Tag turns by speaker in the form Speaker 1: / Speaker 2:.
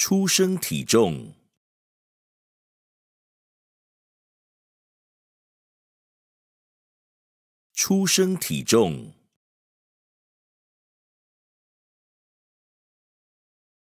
Speaker 1: 出生体重，出生体重。